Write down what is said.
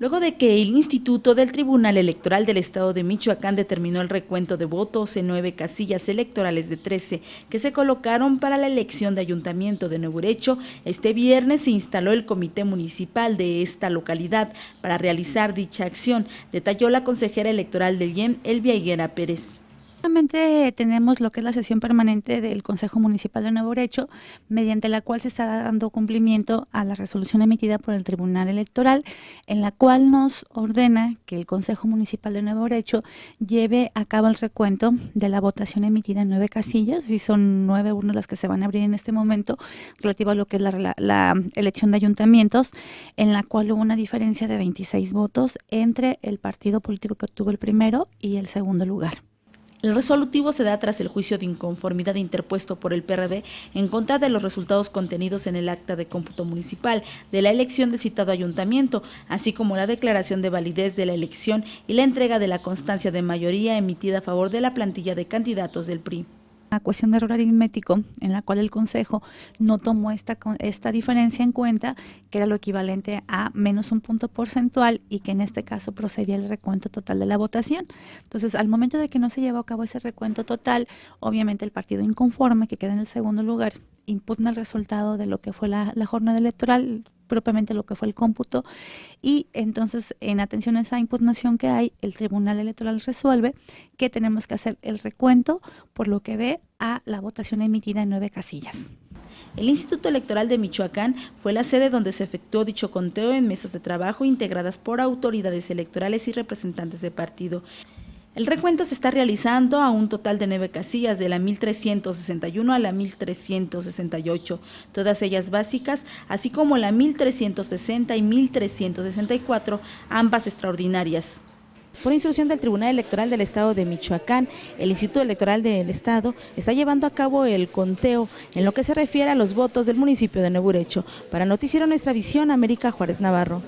Luego de que el Instituto del Tribunal Electoral del Estado de Michoacán determinó el recuento de votos en nueve casillas electorales de 13 que se colocaron para la elección de Ayuntamiento de Nuevo Urecho, este viernes se instaló el Comité Municipal de esta localidad para realizar dicha acción, detalló la consejera electoral del IEM, Elvia Higuera Pérez. Actualmente tenemos lo que es la sesión permanente del Consejo Municipal de Nuevo Derecho, mediante la cual se está dando cumplimiento a la resolución emitida por el Tribunal Electoral, en la cual nos ordena que el Consejo Municipal de Nuevo Derecho lleve a cabo el recuento de la votación emitida en nueve casillas, y son nueve urnas las que se van a abrir en este momento, relativo a lo que es la elección de ayuntamientos, en la cual hubo una diferencia de 26 votos entre el partido político que obtuvo el primero y el segundo lugar. El resolutivo se da tras el juicio de inconformidad interpuesto por el PRD en contra de los resultados contenidos en el acta de cómputo municipal de la elección del citado ayuntamiento, así como la declaración de validez de la elección y la entrega de la constancia de mayoría emitida a favor de la plantilla de candidatos del PRI una cuestión de error aritmético en la cual el Consejo no tomó esta, esta diferencia en cuenta, que era lo equivalente a menos un punto porcentual y que en este caso procedía el recuento total de la votación. Entonces, al momento de que no se llevó a cabo ese recuento total, obviamente el partido inconforme, que queda en el segundo lugar, impugna el resultado de lo que fue la jornada electoral, propiamente lo que fue el cómputo. Y entonces, en atención a esa impugnación que hay, el Tribunal Electoral resuelve que tenemos que hacer el recuento por lo que ve a la votación emitida en nueve casillas. El Instituto Electoral de Michoacán fue la sede donde se efectuó dicho conteo en mesas de trabajo integradas por autoridades electorales y representantes de partido. El recuento se está realizando a un total de nueve casillas, de la 1361 a la 1368, todas ellas básicas, así como la 1360 y 1364, ambas extraordinarias. Por instrucción del Tribunal Electoral del Estado de Michoacán, el Instituto Electoral del Estado está llevando a cabo el conteo en lo que se refiere a los votos del municipio de Neburecho. Para Noticiero Nuestra Visión, América Juárez Navarro.